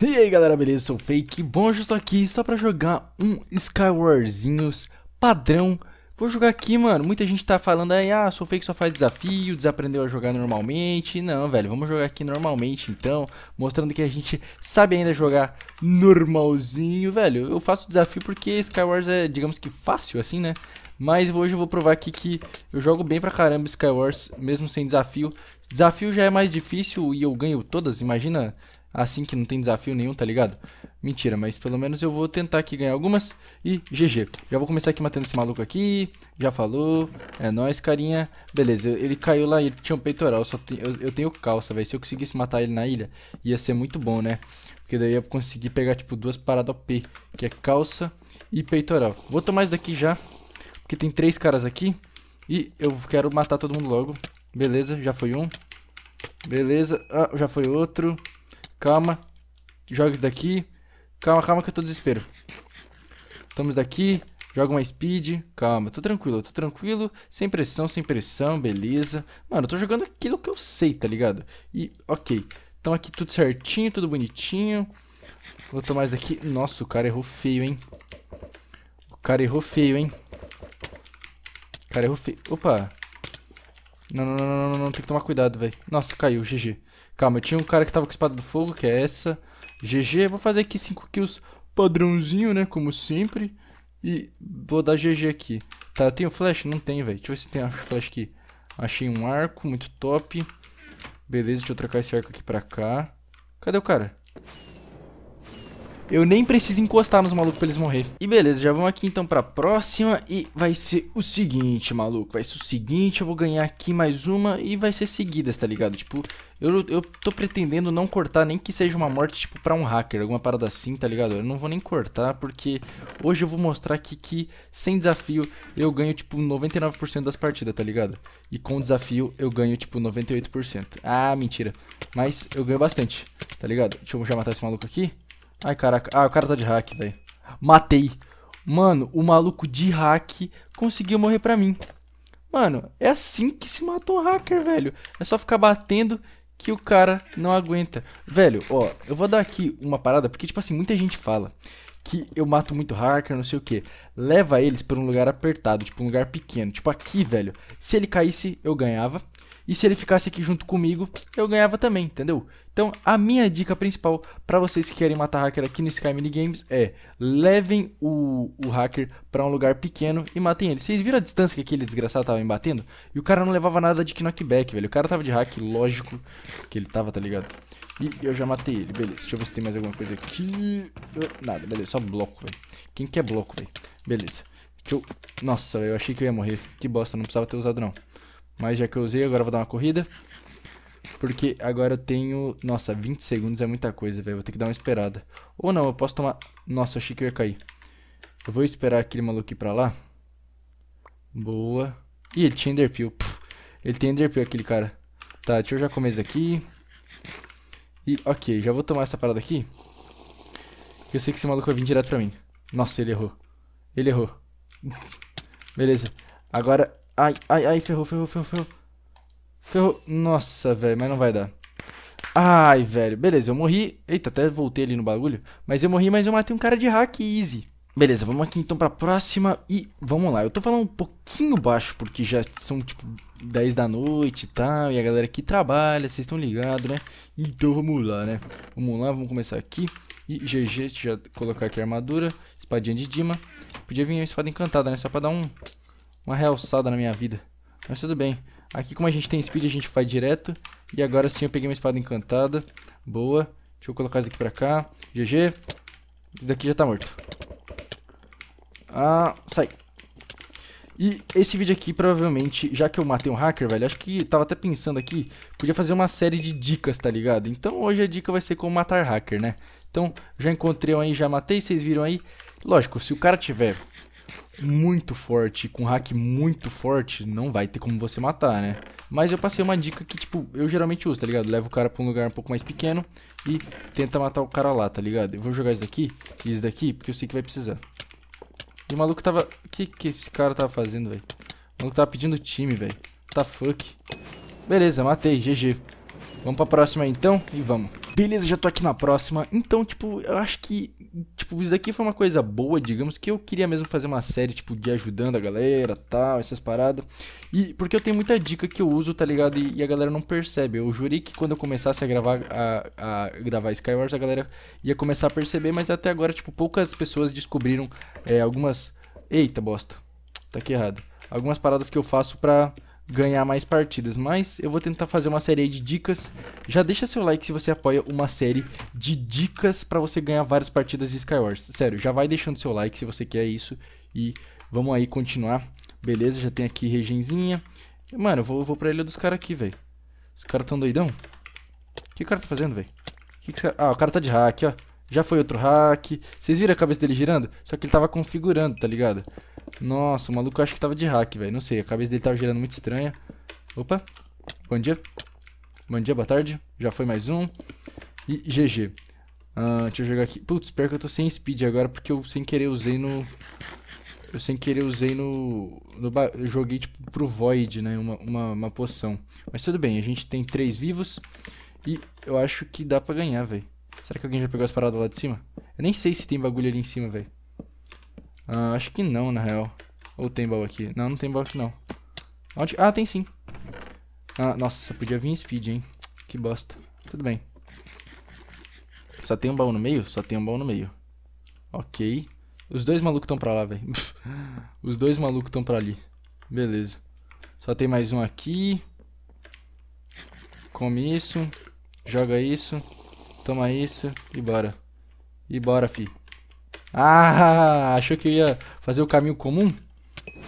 E aí galera, beleza? sou o Fake, bom, eu estou aqui só pra jogar um Skywarzinhos padrão Vou jogar aqui, mano, muita gente tá falando aí, ah, sou Fake só faz desafio, desaprendeu a jogar normalmente Não, velho, vamos jogar aqui normalmente então, mostrando que a gente sabe ainda jogar normalzinho Velho, eu faço desafio porque Skywars é, digamos que fácil assim, né? Mas hoje eu vou provar aqui que eu jogo bem pra caramba Skywars, mesmo sem desafio. Desafio já é mais difícil e eu ganho todas, imagina assim que não tem desafio nenhum, tá ligado? Mentira, mas pelo menos eu vou tentar aqui ganhar algumas e GG. Já vou começar aqui matando esse maluco aqui, já falou, é nóis, carinha. Beleza, ele caiu lá e ele tinha um peitoral, só tem, eu, eu, tenho calça, velho. Se eu conseguisse matar ele na ilha, ia ser muito bom, né? Porque daí eu ia conseguir pegar, tipo, duas paradas OP, que é calça e peitoral. Vou tomar isso daqui já, porque tem três caras aqui. E eu quero matar todo mundo logo. Beleza, já foi um. Beleza, ah, já foi outro. Calma. Joga isso daqui. Calma, calma que eu tô desespero. Estamos daqui. Joga uma speed. Calma, tô tranquilo, tô tranquilo. Sem pressão, sem pressão, beleza. Mano, eu tô jogando aquilo que eu sei, tá ligado? E, ok. Então aqui tudo certinho, tudo bonitinho. Vou tomar isso daqui. Nossa, o cara errou feio, hein? O cara errou feio, hein? Cara, erro feio. Opa. Não, não, não, não, não, tem que tomar cuidado, velho. Nossa, caiu, GG. Calma, eu tinha um cara que tava com espada do fogo, que é essa. GG, vou fazer aqui 5 kills padrãozinho, né, como sempre. E vou dar GG aqui. Tá, eu tenho flash? Não tem, velho. Deixa eu ver se tem flash aqui. Achei um arco, muito top. Beleza, deixa eu trocar esse arco aqui pra cá. Cadê o cara? Eu nem preciso encostar nos malucos pra eles morrerem. E beleza, já vamos aqui então pra próxima. E vai ser o seguinte, maluco. Vai ser o seguinte, eu vou ganhar aqui mais uma e vai ser seguidas, tá ligado? Tipo, eu, eu tô pretendendo não cortar nem que seja uma morte, tipo, pra um hacker. Alguma parada assim, tá ligado? Eu não vou nem cortar, porque hoje eu vou mostrar aqui que sem desafio eu ganho, tipo, 99% das partidas, tá ligado? E com desafio eu ganho, tipo, 98%. Ah, mentira. Mas eu ganho bastante, tá ligado? Deixa eu já matar esse maluco aqui. Ai, caraca. Ah, o cara tá de hack, velho. Matei. Mano, o maluco de hack conseguiu morrer pra mim. Mano, é assim que se mata um hacker, velho. É só ficar batendo que o cara não aguenta. Velho, ó, eu vou dar aqui uma parada, porque, tipo assim, muita gente fala que eu mato muito hacker, não sei o que. Leva eles pra um lugar apertado, tipo um lugar pequeno. Tipo aqui, velho, se ele caísse, eu ganhava. E se ele ficasse aqui junto comigo, eu ganhava também, entendeu? Então, a minha dica principal para vocês que querem matar hacker aqui no Sky Minigames é levem o, o hacker para um lugar pequeno e matem ele. Vocês viram a distância que aquele desgraçado tava me batendo? E o cara não levava nada de knockback, velho. O cara tava de hack, lógico que ele tava, tá ligado? E eu já matei ele, beleza. Deixa eu ver se tem mais alguma coisa aqui. Nada, beleza, só bloco, velho. Quem quer bloco, velho? Beleza. Deixa eu... Nossa, eu achei que eu ia morrer. Que bosta, não precisava ter usado não. Mas já que eu usei, agora eu vou dar uma corrida. Porque agora eu tenho... Nossa, 20 segundos é muita coisa, velho. Vou ter que dar uma esperada. Ou não, eu posso tomar... Nossa, achei que eu ia cair. Eu vou esperar aquele maluco ir pra lá. Boa. Ih, ele tinha enderpeel. Puf. Ele tem enderpeel, aquele cara. Tá, deixa eu já comer isso aqui. E, ok, já vou tomar essa parada aqui. Eu sei que esse maluco vai vir direto pra mim. Nossa, ele errou. Ele errou. Beleza. Agora Ai, ai, ai, ferrou, ferrou, ferrou, ferrou. Ferrou. Nossa, velho, mas não vai dar. Ai, velho. Beleza, eu morri. Eita, até voltei ali no bagulho. Mas eu morri, mas eu matei um cara de hack easy. Beleza, vamos aqui então pra próxima e vamos lá. Eu tô falando um pouquinho baixo porque já são tipo 10 da noite e tal, e a galera que trabalha, vocês estão ligados, né? Então vamos lá, né? Vamos lá, vamos começar aqui. E GG, já colocar aqui a armadura, espadinha de Dima. Podia vir uma espada encantada, né? Só pra dar um uma realçada na minha vida. Mas tudo bem. Aqui como a gente tem speed, a gente faz direto. E agora sim eu peguei uma espada encantada. Boa. Deixa eu colocar isso aqui pra cá. GG. Isso daqui já tá morto. Ah, sai. E esse vídeo aqui, provavelmente, já que eu matei um hacker, velho, acho que tava até pensando aqui, podia fazer uma série de dicas, tá ligado? Então hoje a dica vai ser como matar hacker, né? Então, já encontrei um aí, já matei, vocês viram aí. Lógico, se o cara tiver muito forte, com hack muito forte, não vai ter como você matar, né? Mas eu passei uma dica que, tipo, eu geralmente uso, tá ligado? Leva o cara pra um lugar um pouco mais pequeno e tenta matar o cara lá, tá ligado? Eu vou jogar isso daqui e isso daqui, porque eu sei que vai precisar. E o maluco tava... O que que esse cara tava fazendo, velho? O maluco tava pedindo time, velho. Tá fuck. Beleza, matei, GG. Vamos pra próxima então e vamos. Beleza, já tô aqui na próxima. Então, tipo, eu acho que, tipo, isso daqui foi uma coisa boa, digamos, que eu queria mesmo fazer uma série, tipo, de ajudando a galera, tal, essas paradas. E porque eu tenho muita dica que eu uso, tá ligado? E, e a galera não percebe. Eu jurei que quando eu começasse a gravar a, a gravar Skywars, a galera ia começar a perceber, mas até agora, tipo, poucas pessoas descobriram é, algumas. Eita bosta. Tá aqui errado. Algumas paradas que eu faço pra ganhar mais partidas, mas eu vou tentar fazer uma série de dicas. Já deixa seu like se você apoia uma série de dicas para você ganhar várias partidas de Skywars. Sério, já vai deixando seu like se você quer isso e vamos aí continuar. Beleza, já tem aqui regenzinha. Mano, eu vou, eu vou pra ilha dos caras aqui, velho. Os caras tão doidão? O que o cara tá fazendo, velho? Cara... Ah, o cara tá de hack, ó. Já foi outro hack. Vocês viram a cabeça dele girando? Só que ele tava configurando, tá ligado? Nossa, o maluco acho que tava de hack, velho. Não sei, a cabeça dele tava girando muito estranha. Opa. Bom dia. Bom dia, boa tarde. Já foi mais um. E GG. Ah, deixa eu jogar aqui. Putz, pior que eu tô sem speed agora, porque eu sem querer usei no... Eu sem querer usei no... no ba... eu joguei, tipo, pro Void, né? Uma, uma, uma poção. Mas tudo bem, a gente tem três vivos. E eu acho que dá pra ganhar, velho. Será que alguém já pegou as paradas lá de cima? Eu nem sei se tem bagulho ali em cima, velho. Ah, acho que não, na real. Ou tem baú aqui? Não, não tem baú aqui, não. Onde? Ah, tem sim. Ah, nossa, podia vir speed, hein? Que bosta. Tudo bem. Só tem um baú no meio? Só tem um baú no meio. Ok. Os dois malucos estão pra lá, velho. Os dois malucos estão pra ali. Beleza. Só tem mais um aqui. Come isso. Joga isso. Toma isso. E bora. E bora, fi. Ah, achou que eu ia fazer o caminho comum?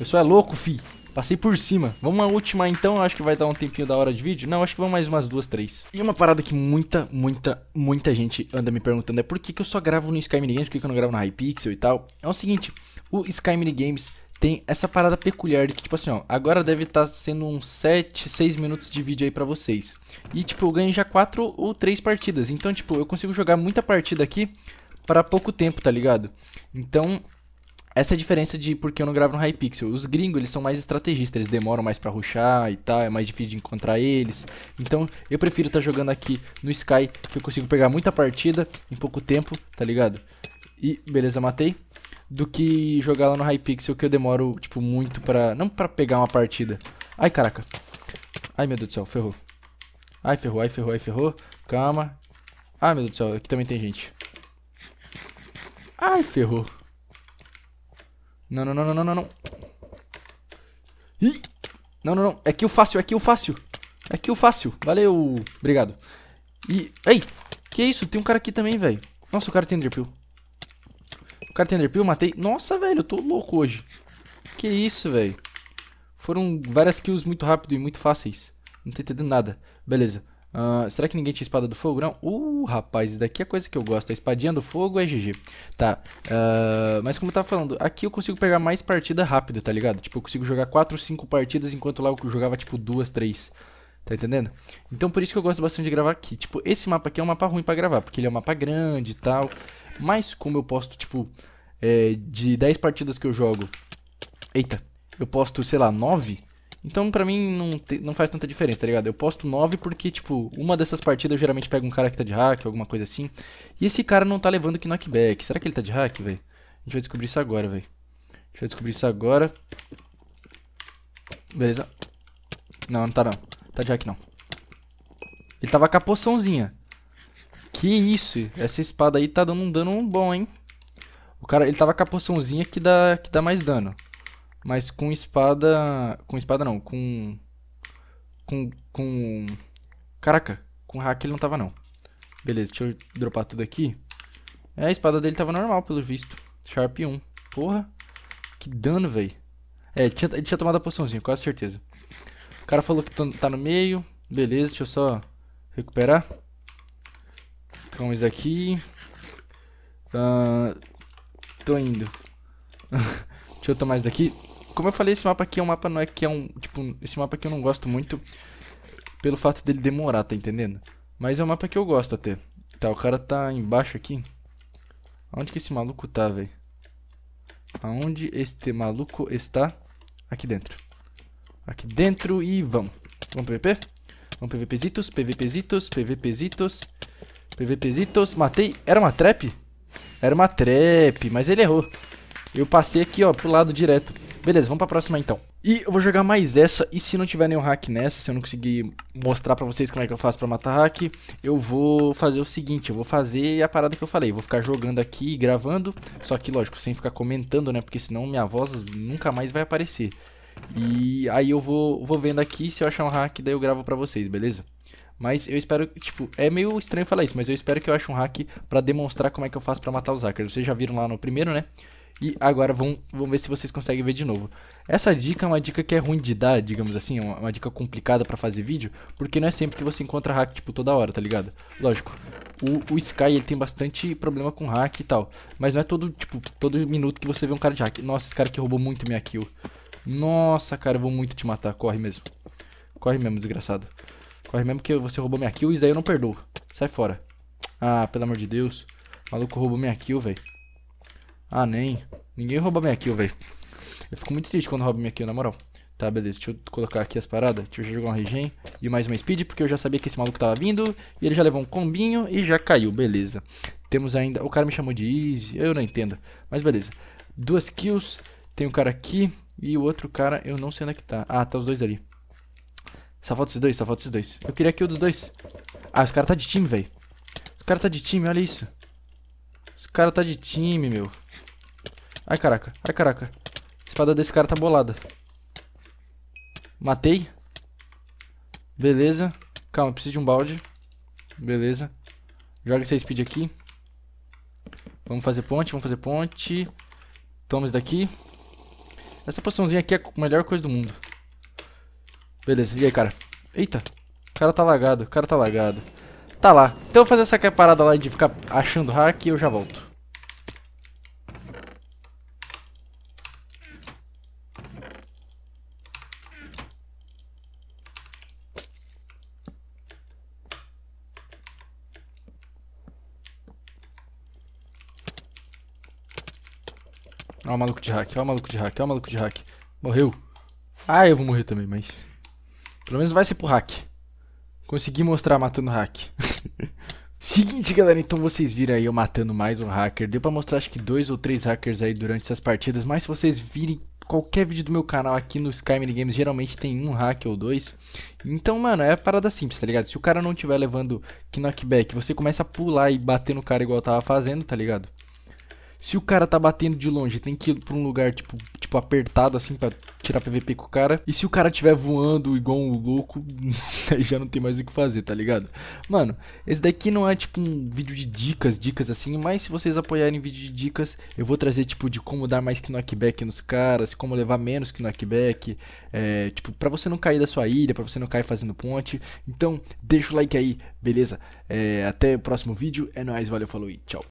Eu sou é louco, fi. Passei por cima. Vamos uma última então, eu acho que vai dar um tempinho da hora de vídeo. Não, acho que vamos mais umas duas, três. E uma parada que muita, muita, muita gente anda me perguntando é por que, que eu só gravo no Sky Games, por que, que eu não gravo na Hypixel e tal. É o seguinte, o Sky Games tem essa parada peculiar de que, tipo assim, ó, agora deve estar tá sendo uns 7, 6 minutos de vídeo aí pra vocês. E, tipo, eu ganho já 4 ou 3 partidas. Então, tipo, eu consigo jogar muita partida aqui para pouco tempo, tá ligado? Então, essa é a diferença de porque eu não gravo no Hypixel. Os gringos, eles são mais estrategistas, eles demoram mais para ruxar e tal, é mais difícil de encontrar eles. Então, eu prefiro estar tá jogando aqui no Sky, que eu consigo pegar muita partida em pouco tempo, tá ligado? E, beleza, matei. Do que jogar lá no Hypixel, que eu demoro, tipo, muito pra... Não pra pegar uma partida. Ai, caraca. Ai, meu Deus do céu, ferrou. Ai, ferrou, ai, ferrou, ai, ferrou. Calma. Ai, meu Deus do céu, aqui também tem gente. Ai, ferrou. Não, não, não, não, não, não. Não, não, não. É kill fácil, é kill fácil. É kill fácil. Valeu. Obrigado. E... Ei! Que isso? Tem um cara aqui também, velho. Nossa, o cara tem enderpeel. O cara tem enderpeel, matei. Nossa, velho, eu tô louco hoje. Que isso, velho. Foram várias kills muito rápido e muito fáceis. Não tô entendendo nada. Beleza. Uh, será que ninguém tinha espada do fogo? Não? Uh, rapaz, isso daqui é coisa que eu gosto. A espadinha do fogo é GG. Tá. Uh, mas como eu tava falando, aqui eu consigo pegar mais partida rápido, tá ligado? Tipo, eu consigo jogar 4 ou 5 partidas, enquanto lá eu jogava, tipo, 2, 3. Tá entendendo? Então por isso que eu gosto bastante de gravar aqui. Tipo, esse mapa aqui é um mapa ruim pra gravar, porque ele é um mapa grande e tal. Mas como eu posto, tipo, é, de 10 partidas que eu jogo... Eita, eu posto, sei lá, 9... Então, pra mim, não, te, não faz tanta diferença, tá ligado? Eu posto 9 porque, tipo, uma dessas partidas eu geralmente pego um cara que tá de hack, alguma coisa assim. E esse cara não tá levando knockback. Será que ele tá de hack, velho? A gente vai descobrir isso agora, velho. A gente vai descobrir isso agora. Beleza. Não, não tá não. Tá de hack não. Ele tava com a poçãozinha. Que isso? Essa espada aí tá dando um dano bom, hein? O cara, ele tava com a poçãozinha que dá, que dá mais dano. Mas com espada. Com espada não, com. Com. Com. Caraca, com hack ele não tava não. Beleza, deixa eu dropar tudo aqui. É, a espada dele tava normal, pelo visto. Sharp 1. Porra. Que dano, velho. É, ele tinha, ele tinha tomado a poçãozinha, quase certeza. O cara falou que tá no meio. Beleza, deixa eu só recuperar. Então isso daqui. Uh, tô indo. deixa eu tomar isso daqui. Como eu falei, esse mapa aqui é um mapa não é que é um, tipo, esse mapa aqui eu não gosto muito pelo fato dele demorar, tá entendendo? Mas é um mapa que eu gosto até. Tá, o cara tá embaixo aqui. Onde que esse maluco tá, velho? Aonde este maluco está? Aqui dentro. Aqui dentro e vamos. Vamos PVP? Vamos PVPzitos, PVPzitos, PVPzitos, PVPzitos. Matei. Era uma trap? Era uma trap, mas ele errou. Eu passei aqui, ó, pro lado direto. Beleza, vamos pra próxima então. E eu vou jogar mais essa, e se não tiver nenhum hack nessa, se eu não conseguir mostrar pra vocês como é que eu faço pra matar hack, eu vou fazer o seguinte, eu vou fazer a parada que eu falei, vou ficar jogando aqui e gravando, só que lógico, sem ficar comentando, né, porque senão minha voz nunca mais vai aparecer. E aí eu vou, vou vendo aqui, se eu achar um hack, daí eu gravo pra vocês, beleza? Mas eu espero, tipo, é meio estranho falar isso, mas eu espero que eu ache um hack pra demonstrar como é que eu faço pra matar os hackers. Vocês já viram lá no primeiro, né? E agora vamos, vamos ver se vocês conseguem ver de novo. Essa dica é uma dica que é ruim de dar, digamos assim, é uma, uma dica complicada para fazer vídeo, porque não é sempre que você encontra hack, tipo, toda hora, tá ligado? Lógico, o, o Sky, ele tem bastante problema com hack e tal, mas não é todo, tipo, todo minuto que você vê um cara de hack. Nossa, esse cara que roubou muito minha kill. Nossa, cara, eu vou muito te matar, corre mesmo. Corre mesmo, desgraçado. Corre mesmo que você roubou minha kill e daí eu não perdoo. Sai fora. Ah, pelo amor de Deus. O maluco roubou minha kill, velho. Ah, nem. Ninguém rouba minha kill, velho. Eu fico muito triste quando rouba minha kill, na moral. Tá, beleza. Deixa eu colocar aqui as paradas. Deixa eu jogar um regen e mais uma speed, porque eu já sabia que esse maluco tava vindo. E ele já levou um combinho e já caiu. Beleza. Temos ainda... O cara me chamou de easy. Eu não entendo. Mas beleza. Duas kills. Tem um cara aqui. E o outro cara, eu não sei onde é que tá. Ah, tá os dois ali. Só falta esses dois, só falta esses dois. Eu queria kill dos dois. Ah, os cara tá de time, velho. Os cara tá de time, olha isso. Os cara tá de time, meu. Ai, caraca. Ai, caraca. A espada desse cara tá bolada. Matei. Beleza. Calma, preciso de um balde. Beleza. Joga esse speed aqui. Vamos fazer ponte, vamos fazer ponte. Toma isso daqui. Essa poçãozinha aqui é a melhor coisa do mundo. Beleza, e aí, cara? Eita, o cara tá lagado, o cara tá lagado. Tá lá. Então eu vou fazer essa parada lá de ficar achando hack e eu já volto. Ó o maluco de hack, ó o maluco de hack, ó o maluco de hack. Morreu. Ah, eu vou morrer também, mas... Pelo menos vai ser pro hack. Consegui mostrar matando hack. Seguinte, galera, então vocês viram aí eu matando mais um hacker. Deu pra mostrar acho que dois ou três hackers aí durante essas partidas, mas se vocês virem qualquer vídeo do meu canal aqui no Sky Games, geralmente tem um hack ou dois. Então, mano, é a parada simples, tá ligado? Se o cara não tiver levando knockback, você começa a pular e bater no cara igual eu tava fazendo, tá ligado? Se o cara tá batendo de longe, tem que ir pra um lugar, tipo, tipo apertado, assim, pra tirar PVP com o cara. E se o cara tiver voando igual um louco, aí já não tem mais o que fazer, tá ligado? Mano, esse daqui não é, tipo, um vídeo de dicas, dicas assim. Mas se vocês apoiarem vídeo de dicas, eu vou trazer, tipo, de como dar mais que knockback nos caras, como levar menos que knockback. É, tipo, pra você não cair da sua ilha, pra você não cair fazendo ponte. Então, deixa o like aí, beleza? É, até o próximo vídeo. É nóis, valeu, falou e tchau.